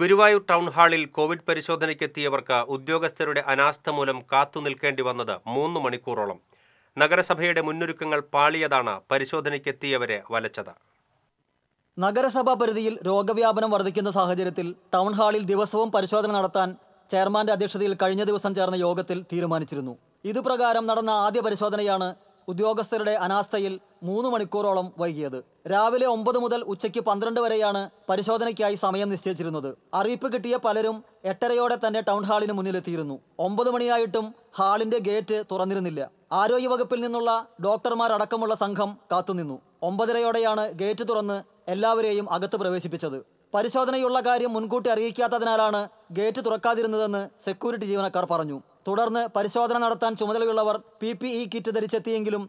Guruvayur town ഹാളിൽ Covid പരിശോധനയ്ക്കെത്തിയവർക്ക് ഉദ്യോഗസ്ഥരുടെ അനാസ്ഥ മൂലം കാത്തുനിൽക്കേണ്ടി വന്നത് മൂന്ന് മണിക്കൂറോളം നഗരസഭയുടെ മുന്നൊരുക്കങ്ങൾ പാളിയതാണ് പരിശോധനയ്ക്കെത്തിയവരെ വലച്ചത് നഗരസഭാ പരിധിയിൽ രോഗവ്യാപനം വർദ്ധിക്കുന്ന സാഹചര്യത്തിൽ ടൗൺ ഹാളിൽ ദിവസവും പരിശോധന നടത്താൻ ചെയർമാന്റെ അധ്യക്ഷതയിൽ കഴിഞ്ഞ ദിവസം ചേർന്ന യോഗത്തിൽ തീരുമാനിച്ചിരുന്നു ഇതുപ്രകാരം നടന്ന ആദ്യ പരിശോധനയാണ് ഉദ്യോഗസ്ഥരുടെ അനാസ്ഥയിൽ മൂന്ന് മണിക്കൂറോളം വൈകിയത് രാവിലെ ഒമ്പത് മുതൽ ഉച്ചയ്ക്ക് പന്ത്രണ്ട് വരെയാണ് പരിശോധനയ്ക്കായി സമയം നിശ്ചയിച്ചിരുന്നത് അറിയിപ്പ് കിട്ടിയ പലരും എട്ടരയോടെ തന്നെ ടൗൺ ഹാളിന് മുന്നിലെത്തിയിരുന്നു ഒമ്പത് മണിയായിട്ടും ഹാളിന്റെ ഗേറ്റ് തുറന്നിരുന്നില്ല ആരോഗ്യവകുപ്പിൽ നിന്നുള്ള ഡോക്ടർമാരടക്കമുള്ള സംഘം കാത്തുനിന്നു ഒമ്പതരയോടെയാണ് ഗേറ്റ് തുറന്ന് എല്ലാവരെയും അകത്ത് പ്രവേശിപ്പിച്ചത് പരിശോധനയുള്ള കാര്യം മുൻകൂട്ടി അറിയിക്കാത്തതിനാലാണ് ഗേറ്റ് തുറക്കാതിരുന്നതെന്ന് സെക്യൂരിറ്റി ജീവനക്കാർ പറഞ്ഞു തുടർന്ന് പരിശോധന നടത്താൻ ചുമതലയുള്ളവർ പി പി ഇ കിറ്റ് ധരിച്ചെത്തിയെങ്കിലും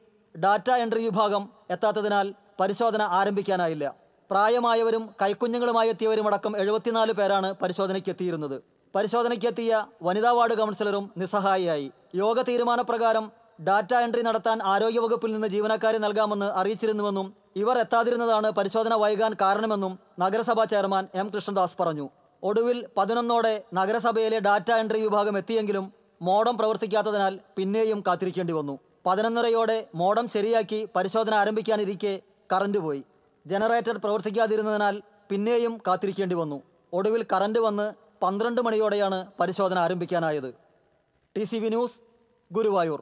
ഡാറ്റ എൻട്രി വിഭാഗം എത്താത്തതിനാൽ പരിശോധന ആരംഭിക്കാനായില്ല പ്രായമായവരും കൈക്കുഞ്ഞുങ്ങളുമായി എത്തിയവരുമടക്കം എഴുപത്തിനാല് പേരാണ് പരിശോധനയ്ക്ക് എത്തിയിരുന്നത് പരിശോധനയ്ക്കെത്തിയ വനിതാ വാർഡ് കൗൺസിലറും നിസ്സഹായിയായി യോഗ തീരുമാനപ്രകാരം ഡാറ്റ എൻട്രി നടത്താൻ ആരോഗ്യവകുപ്പിൽ നിന്ന് ജീവനക്കാരെ നൽകാമെന്ന് അറിയിച്ചിരുന്നുവെന്നും ഇവർ എത്താതിരുന്നതാണ് പരിശോധന വൈകാൻ കാരണമെന്നും നഗരസഭാ ചെയർമാൻ എം കൃഷ്ണദാസ് പറഞ്ഞു ഒടുവിൽ പതിനൊന്നോടെ നഗരസഭയിലെ ഡാറ്റ എൻട്രി വിഭാഗം എത്തിയെങ്കിലും മോഡം പ്രവർത്തിക്കാത്തതിനാൽ പിന്നെയും കാത്തിരിക്കേണ്ടി വന്നു പതിനൊന്നരയോടെ മോഡം ശരിയാക്കി പരിശോധന ആരംഭിക്കാനിരിക്കെ കറണ്ട് പോയി ജനറേറ്റർ പ്രവർത്തിക്കാതിരുന്നതിനാൽ പിന്നെയും കാത്തിരിക്കേണ്ടി വന്നു ഒടുവിൽ കറണ്ട് വന്ന് പന്ത്രണ്ട് മണിയോടെയാണ് പരിശോധന ആരംഭിക്കാനായത് ടി ന്യൂസ് ഗുരുവായൂർ